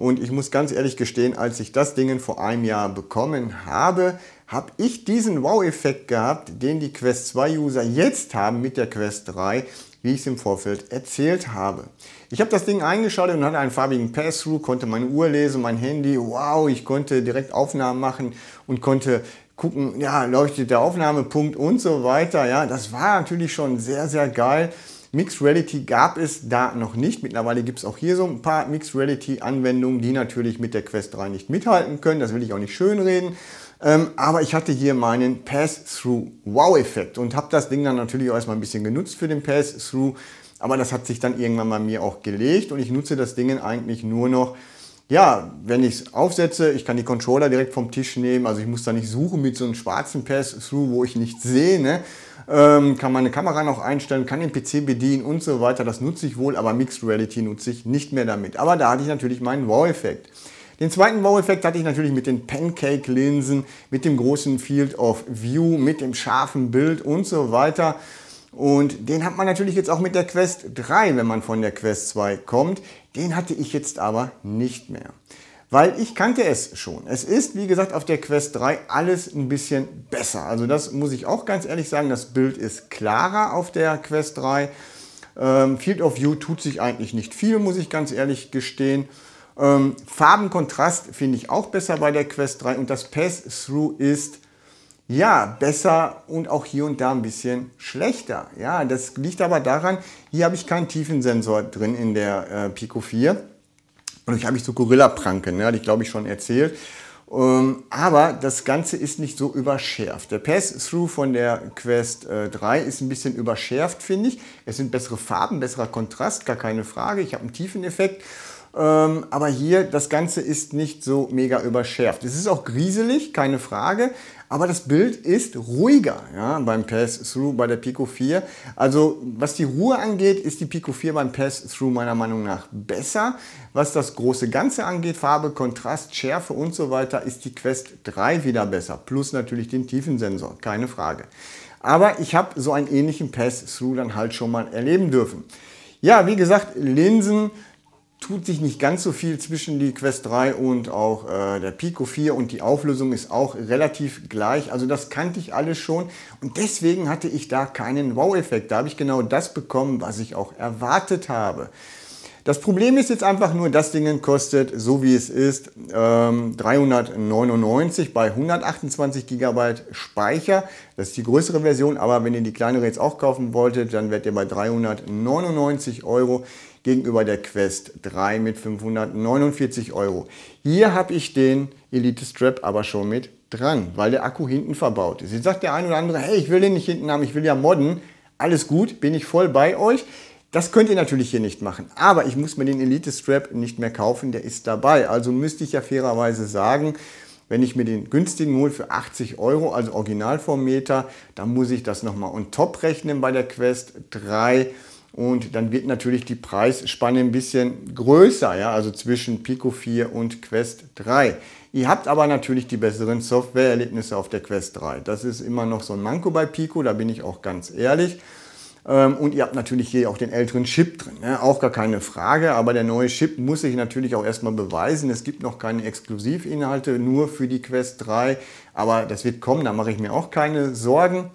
Und ich muss ganz ehrlich gestehen, als ich das Ding vor einem Jahr bekommen habe, habe ich diesen Wow-Effekt gehabt, den die Quest 2-User jetzt haben mit der Quest 3, wie ich es im Vorfeld erzählt habe. Ich habe das Ding eingeschaltet und hatte einen farbigen Pass-Through, konnte meine Uhr lesen, mein Handy, wow, ich konnte direkt Aufnahmen machen und konnte gucken, ja, leuchtet der Aufnahmepunkt und so weiter. Ja, das war natürlich schon sehr, sehr geil. Mixed Reality gab es da noch nicht. Mittlerweile gibt es auch hier so ein paar Mixed Reality Anwendungen, die natürlich mit der Quest 3 nicht mithalten können. Das will ich auch nicht schönreden. Ähm, aber ich hatte hier meinen Pass-Through-Wow-Effekt und habe das Ding dann natürlich auch erstmal ein bisschen genutzt für den Pass-Through. Aber das hat sich dann irgendwann bei mir auch gelegt und ich nutze das Ding eigentlich nur noch, ja, wenn ich es aufsetze, ich kann die Controller direkt vom Tisch nehmen. Also ich muss da nicht suchen mit so einem schwarzen Pass-Through, wo ich nichts sehe. Ne? ähm, kann meine Kamera noch einstellen, kann den PC bedienen und so weiter. Das nutze ich wohl, aber Mixed Reality nutze ich nicht mehr damit. Aber da hatte ich natürlich meinen Wow-Effekt. Den zweiten Wow-Effekt hatte ich natürlich mit den Pancake-Linsen, mit dem großen Field of View, mit dem scharfen Bild und so weiter. Und den hat man natürlich jetzt auch mit der Quest 3, wenn man von der Quest 2 kommt. Den hatte ich jetzt aber nicht mehr weil ich kannte es schon. Es ist, wie gesagt, auf der Quest 3 alles ein bisschen besser. Also das muss ich auch ganz ehrlich sagen, das Bild ist klarer auf der Quest 3. Ähm, Field of View tut sich eigentlich nicht viel, muss ich ganz ehrlich gestehen. Ähm, Farbenkontrast finde ich auch besser bei der Quest 3 und das Pass-Through ist ja, besser und auch hier und da ein bisschen schlechter. Ja, das liegt aber daran, hier habe ich keinen Tiefensensor drin in der äh, Pico 4. Und ich habe ich so Gorilla-Pranken, ne? hatte ich glaube ich schon erzählt. Ähm, aber das Ganze ist nicht so überschärft. Der Pass-Through von der Quest äh, 3 ist ein bisschen überschärft, finde ich. Es sind bessere Farben, besserer Kontrast, gar keine Frage. Ich habe einen tiefen Effekt. Ähm, aber hier, das Ganze ist nicht so mega überschärft. Es ist auch grieselig, keine Frage, aber das Bild ist ruhiger ja, beim Pass-Through bei der Pico 4. Also was die Ruhe angeht, ist die Pico 4 beim Pass-Through meiner Meinung nach besser. Was das große Ganze angeht, Farbe, Kontrast, Schärfe und so weiter, ist die Quest 3 wieder besser. Plus natürlich den Tiefensensor, keine Frage. Aber ich habe so einen ähnlichen Pass-Through dann halt schon mal erleben dürfen. Ja, wie gesagt, Linsen tut sich nicht ganz so viel zwischen die Quest 3 und auch äh, der Pico 4 und die Auflösung ist auch relativ gleich. Also das kannte ich alles schon und deswegen hatte ich da keinen Wow-Effekt. Da habe ich genau das bekommen, was ich auch erwartet habe. Das Problem ist jetzt einfach nur, das Ding kostet, so wie es ist, ähm, 399 bei 128 GB Speicher. Das ist die größere Version, aber wenn ihr die kleinere jetzt auch kaufen wolltet, dann werdet ihr bei 399 Euro gegenüber der Quest 3 mit 549 Euro. Hier habe ich den Elite Strap aber schon mit dran, weil der Akku hinten verbaut ist. Jetzt sagt der eine oder andere, hey, ich will den nicht hinten haben, ich will ja modden. Alles gut, bin ich voll bei euch. Das könnt ihr natürlich hier nicht machen. Aber ich muss mir den Elite Strap nicht mehr kaufen, der ist dabei. Also müsste ich ja fairerweise sagen, wenn ich mir den günstigen hole für 80 Euro, also Original vom Meter, dann muss ich das nochmal on top rechnen bei der Quest 3. Und dann wird natürlich die Preisspanne ein bisschen größer, ja, also zwischen Pico 4 und Quest 3. Ihr habt aber natürlich die besseren Softwareerlebnisse auf der Quest 3. Das ist immer noch so ein Manko bei Pico, da bin ich auch ganz ehrlich. Ähm, und ihr habt natürlich hier auch den älteren Chip drin, ne? auch gar keine Frage. Aber der neue Chip muss sich natürlich auch erstmal beweisen. Es gibt noch keine Exklusivinhalte, nur für die Quest 3. Aber das wird kommen, da mache ich mir auch keine Sorgen.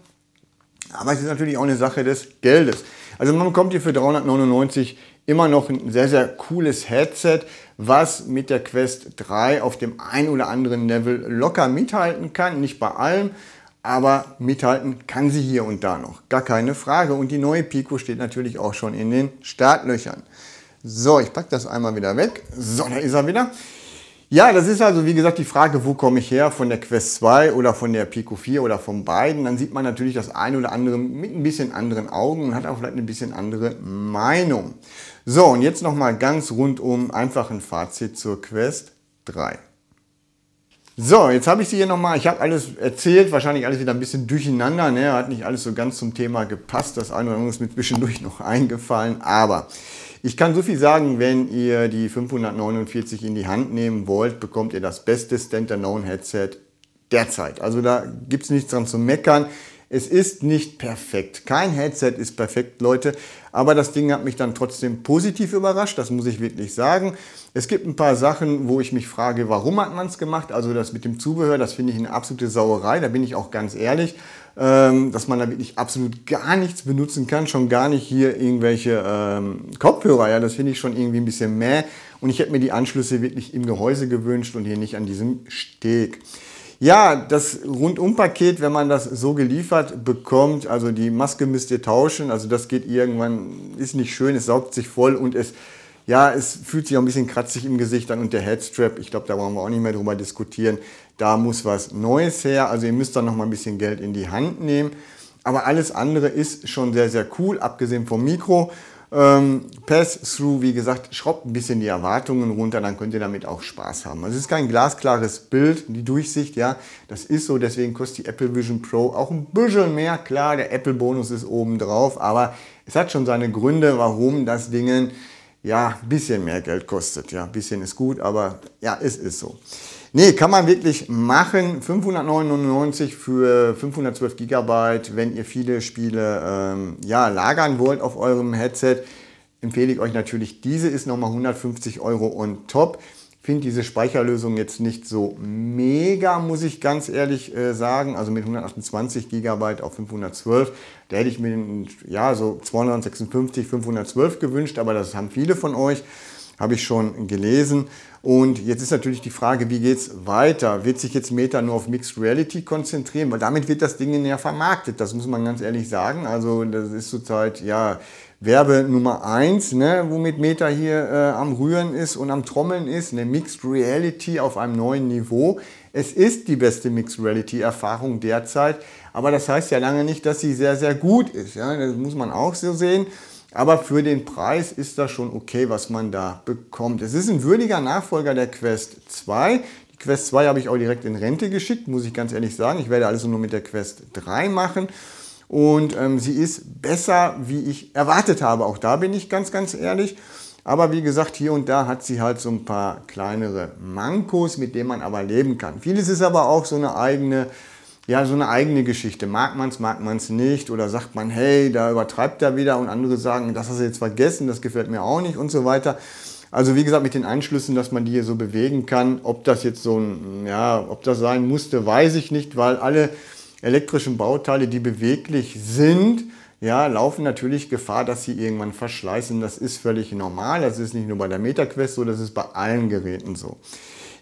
Aber es ist natürlich auch eine Sache des Geldes. Also man bekommt hier für 399 immer noch ein sehr, sehr cooles Headset, was mit der Quest 3 auf dem ein oder anderen Level locker mithalten kann. Nicht bei allem, aber mithalten kann sie hier und da noch. Gar keine Frage. Und die neue Pico steht natürlich auch schon in den Startlöchern. So, ich packe das einmal wieder weg. So, da ist er wieder. Ja, das ist also wie gesagt die Frage, wo komme ich her, von der Quest 2 oder von der Pico 4 oder von beiden. Dann sieht man natürlich das eine oder andere mit ein bisschen anderen Augen und hat auch vielleicht eine bisschen andere Meinung. So, und jetzt nochmal ganz rundum einfach ein Fazit zur Quest 3. So, jetzt habe ich sie hier nochmal, ich habe alles erzählt, wahrscheinlich alles wieder ein bisschen durcheinander, ne? hat nicht alles so ganz zum Thema gepasst, das eine oder andere ist mir zwischendurch noch eingefallen, aber ich kann so viel sagen, wenn ihr die 549 in die Hand nehmen wollt, bekommt ihr das beste Standalone-Headset derzeit. Also da gibt es nichts dran zu meckern. Es ist nicht perfekt. Kein Headset ist perfekt, Leute. Aber das Ding hat mich dann trotzdem positiv überrascht, das muss ich wirklich sagen. Es gibt ein paar Sachen, wo ich mich frage, warum hat man es gemacht? Also das mit dem Zubehör, das finde ich eine absolute Sauerei, da bin ich auch ganz ehrlich. Ähm, dass man da wirklich absolut gar nichts benutzen kann, schon gar nicht hier irgendwelche ähm, Kopfhörer. Ja, das finde ich schon irgendwie ein bisschen mehr. Und ich hätte mir die Anschlüsse wirklich im Gehäuse gewünscht und hier nicht an diesem Steg. Ja, das Rundumpaket, wenn man das so geliefert bekommt, also die Maske müsst ihr tauschen, also das geht irgendwann, ist nicht schön, es saugt sich voll und es ja, es fühlt sich auch ein bisschen kratzig im Gesicht an und der Headstrap, ich glaube, da wollen wir auch nicht mehr drüber diskutieren. Da muss was Neues her, also ihr müsst dann noch mal ein bisschen Geld in die Hand nehmen. Aber alles andere ist schon sehr, sehr cool, abgesehen vom Mikro. Ähm, Pass-Through, wie gesagt, schraubt ein bisschen die Erwartungen runter, dann könnt ihr damit auch Spaß haben. Also es ist kein glasklares Bild, die Durchsicht, ja, das ist so, deswegen kostet die Apple Vision Pro auch ein bisschen mehr. Klar, der Apple-Bonus ist oben drauf, aber es hat schon seine Gründe, warum das Ding ja, ein bisschen mehr Geld kostet. Ja, ein bisschen ist gut, aber ja, es ist so. Nee, kann man wirklich machen. 599 für 512 GB, wenn ihr viele Spiele ähm, ja, lagern wollt auf eurem Headset, empfehle ich euch natürlich diese, ist nochmal 150 Euro on top finde diese Speicherlösung jetzt nicht so mega, muss ich ganz ehrlich äh, sagen. Also mit 128 GB auf 512, da hätte ich mir ja, so 256, 512 gewünscht, aber das haben viele von euch, habe ich schon gelesen. Und jetzt ist natürlich die Frage, wie geht es weiter? Wird sich jetzt Meta nur auf Mixed Reality konzentrieren? Weil damit wird das Ding ja vermarktet, das muss man ganz ehrlich sagen. Also das ist zurzeit, ja, Werbe Nummer 1, ne, womit Meta hier äh, am Rühren ist und am Trommeln ist, eine Mixed Reality auf einem neuen Niveau. Es ist die beste Mixed Reality-Erfahrung derzeit, aber das heißt ja lange nicht, dass sie sehr, sehr gut ist. Ja? Das muss man auch so sehen. Aber für den Preis ist das schon okay, was man da bekommt. Es ist ein würdiger Nachfolger der Quest 2. Die Quest 2 habe ich auch direkt in Rente geschickt, muss ich ganz ehrlich sagen. Ich werde also nur mit der Quest 3 machen und ähm, sie ist besser, wie ich erwartet habe. Auch da bin ich ganz, ganz ehrlich. Aber wie gesagt, hier und da hat sie halt so ein paar kleinere Mankos, mit denen man aber leben kann. Vieles ist aber auch so eine eigene, ja, so eine eigene Geschichte. Mag man es, mag man es nicht oder sagt man, hey, da übertreibt er wieder und andere sagen, das hast du jetzt vergessen, das gefällt mir auch nicht und so weiter. Also wie gesagt, mit den Anschlüssen, dass man die hier so bewegen kann, ob das jetzt so ein, ja, ob das sein musste, weiß ich nicht, weil alle elektrischen Bauteile, die beweglich sind, ja, laufen natürlich Gefahr, dass sie irgendwann verschleißen. Das ist völlig normal. Das ist nicht nur bei der MetaQuest so, das ist bei allen Geräten so.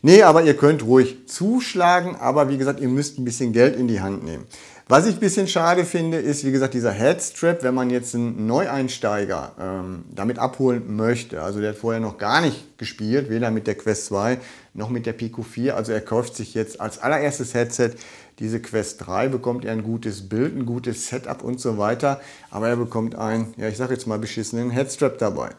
Nee, aber ihr könnt ruhig zuschlagen, aber wie gesagt, ihr müsst ein bisschen Geld in die Hand nehmen. Was ich ein bisschen schade finde, ist, wie gesagt, dieser Headstrap, wenn man jetzt einen Neueinsteiger ähm, damit abholen möchte. Also der hat vorher noch gar nicht gespielt, weder mit der Quest 2 noch mit der Pico 4. Also er kauft sich jetzt als allererstes Headset diese Quest 3 bekommt er ein gutes Bild, ein gutes Setup und so weiter, aber er bekommt einen, ja ich sage jetzt mal beschissenen Headstrap dabei.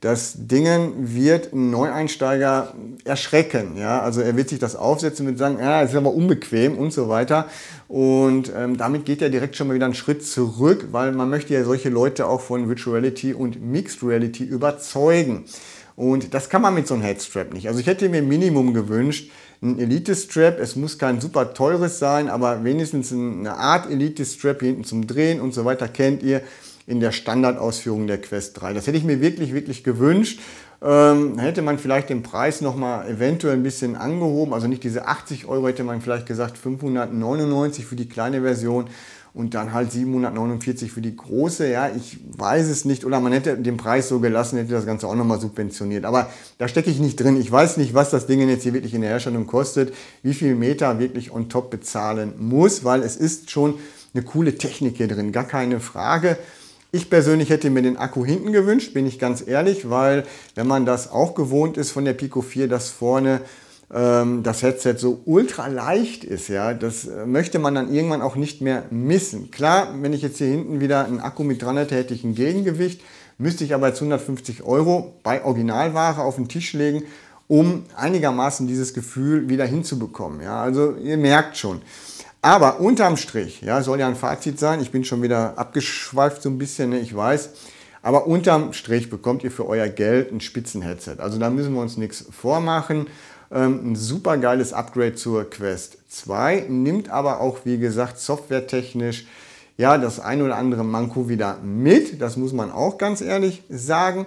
Das Ding wird einen Neueinsteiger erschrecken. Ja? Also er wird sich das aufsetzen und sagen, ja, ah, ist aber unbequem und so weiter. Und ähm, damit geht er direkt schon mal wieder einen Schritt zurück, weil man möchte ja solche Leute auch von Virtuality und Mixed Reality überzeugen. Und das kann man mit so einem Headstrap nicht. Also ich hätte mir Minimum gewünscht, ein Elite-Strap. Es muss kein super teures sein, aber wenigstens eine Art Elite-Strap hinten zum Drehen und so weiter kennt ihr in der Standardausführung der Quest 3. Das hätte ich mir wirklich, wirklich gewünscht. Ähm, hätte man vielleicht den Preis nochmal eventuell ein bisschen angehoben, also nicht diese 80 Euro, hätte man vielleicht gesagt 599 für die kleine Version und dann halt 749 für die große. Ja, ich weiß es nicht. Oder man hätte den Preis so gelassen, hätte das Ganze auch nochmal subventioniert. Aber da stecke ich nicht drin. Ich weiß nicht, was das Ding jetzt hier wirklich in der Herstellung kostet, wie viel Meter wirklich on top bezahlen muss, weil es ist schon eine coole Technik hier drin. Gar keine Frage. Ich persönlich hätte mir den Akku hinten gewünscht, bin ich ganz ehrlich, weil wenn man das auch gewohnt ist von der Pico 4, dass vorne ähm, das Headset so ultra leicht ist, ja, das äh, möchte man dann irgendwann auch nicht mehr missen. Klar, wenn ich jetzt hier hinten wieder einen Akku mit dran hätte, hätte ich ein Gegengewicht, müsste ich aber jetzt 150 Euro bei Originalware auf den Tisch legen, um einigermaßen dieses Gefühl wieder hinzubekommen. Ja, also ihr merkt schon. Aber unterm Strich, ja, soll ja ein Fazit sein. Ich bin schon wieder abgeschweift so ein bisschen, ne, ich weiß. Aber unterm Strich bekommt ihr für euer Geld ein Spitzenheadset. Also da müssen wir uns nichts vormachen. Ähm, ein super geiles Upgrade zur Quest 2, nimmt aber auch, wie gesagt, softwaretechnisch ja, das ein oder andere Manko wieder mit. Das muss man auch ganz ehrlich sagen.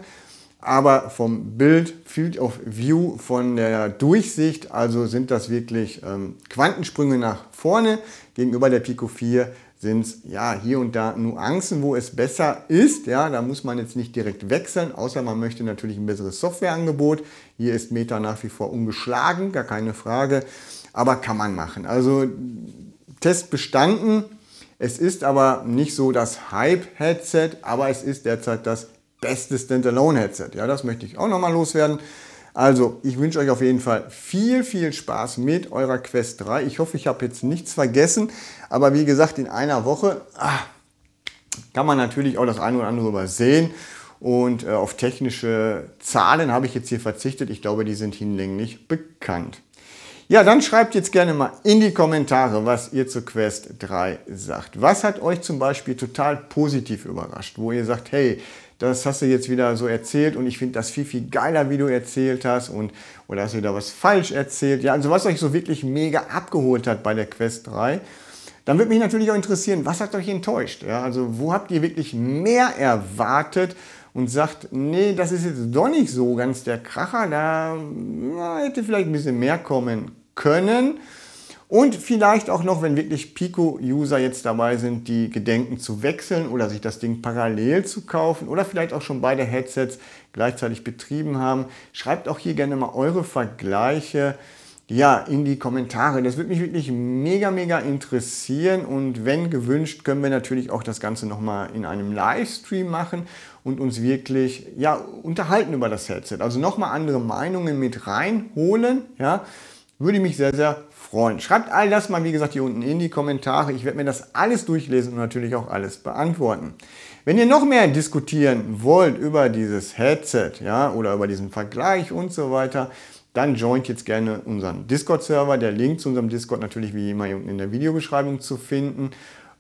Aber vom Bild, Field of View, von der Durchsicht, also sind das wirklich ähm, Quantensprünge nach vorne gegenüber der Pico 4 sind es ja hier und da Nuancen, wo es besser ist. Ja, da muss man jetzt nicht direkt wechseln, außer man möchte natürlich ein besseres Softwareangebot. Hier ist Meta nach wie vor ungeschlagen, gar keine Frage, aber kann man machen. Also Test bestanden. Es ist aber nicht so das Hype-Headset, aber es ist derzeit das beste Standalone-Headset. Ja, das möchte ich auch nochmal loswerden. Also, ich wünsche euch auf jeden Fall viel, viel Spaß mit eurer Quest 3. Ich hoffe, ich habe jetzt nichts vergessen, aber wie gesagt, in einer Woche ach, kann man natürlich auch das eine oder andere übersehen. Und äh, auf technische Zahlen habe ich jetzt hier verzichtet. Ich glaube, die sind hinlänglich bekannt. Ja, dann schreibt jetzt gerne mal in die Kommentare, was ihr zu Quest 3 sagt. Was hat euch zum Beispiel total positiv überrascht, wo ihr sagt, hey, das hast du jetzt wieder so erzählt und ich finde das viel, viel geiler, wie du erzählt hast und oder hast du wieder was falsch erzählt. Ja, also was euch so wirklich mega abgeholt hat bei der Quest 3. Dann würde mich natürlich auch interessieren, was hat euch enttäuscht? Ja, also wo habt ihr wirklich mehr erwartet und sagt, nee, das ist jetzt doch nicht so ganz der Kracher, da na, hätte vielleicht ein bisschen mehr kommen können. Und vielleicht auch noch, wenn wirklich Pico-User jetzt dabei sind, die gedenken zu wechseln oder sich das Ding parallel zu kaufen oder vielleicht auch schon beide Headsets gleichzeitig betrieben haben. Schreibt auch hier gerne mal eure Vergleiche ja, in die Kommentare. Das würde mich wirklich mega, mega interessieren. Und wenn gewünscht, können wir natürlich auch das Ganze nochmal in einem Livestream machen und uns wirklich, ja, unterhalten über das Headset. Also nochmal andere Meinungen mit reinholen, ja. Würde mich sehr, sehr freuen. Schreibt all das mal, wie gesagt, hier unten in die Kommentare. Ich werde mir das alles durchlesen und natürlich auch alles beantworten. Wenn ihr noch mehr diskutieren wollt über dieses Headset, ja, oder über diesen Vergleich und so weiter, dann joint jetzt gerne unseren Discord-Server. Der Link zu unserem Discord natürlich wie immer unten in der Videobeschreibung zu finden.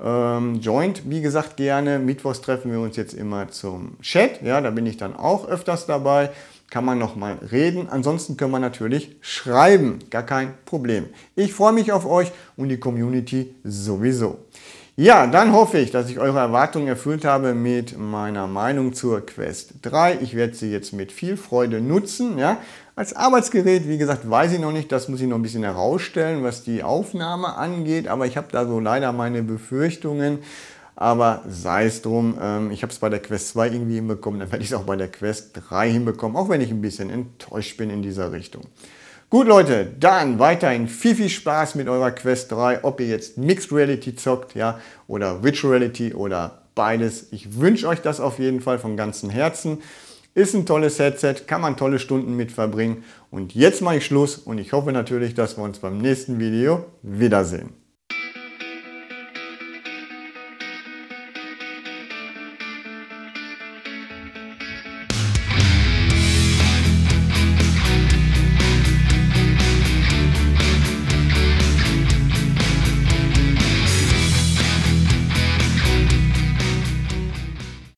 Ähm, joint, wie gesagt, gerne. Mittwochs treffen wir uns jetzt immer zum Chat. Ja, da bin ich dann auch öfters dabei. Kann man nochmal reden. Ansonsten können wir natürlich schreiben. Gar kein Problem. Ich freue mich auf euch und die Community sowieso. Ja, dann hoffe ich, dass ich eure Erwartungen erfüllt habe mit meiner Meinung zur Quest 3. Ich werde sie jetzt mit viel Freude nutzen. Ja? Als Arbeitsgerät, wie gesagt, weiß ich noch nicht, das muss ich noch ein bisschen herausstellen, was die Aufnahme angeht, aber ich habe da so leider meine Befürchtungen. Aber sei es drum, ähm, ich habe es bei der Quest 2 irgendwie hinbekommen, dann werde ich es auch bei der Quest 3 hinbekommen, auch wenn ich ein bisschen enttäuscht bin in dieser Richtung. Gut Leute, dann weiterhin viel, viel Spaß mit eurer Quest 3, ob ihr jetzt Mixed Reality zockt, ja, oder Virtual Reality oder beides. Ich wünsche euch das auf jeden Fall von ganzem Herzen. Ist ein tolles Headset, kann man tolle Stunden mit verbringen. Und jetzt mache ich Schluss und ich hoffe natürlich, dass wir uns beim nächsten Video wiedersehen.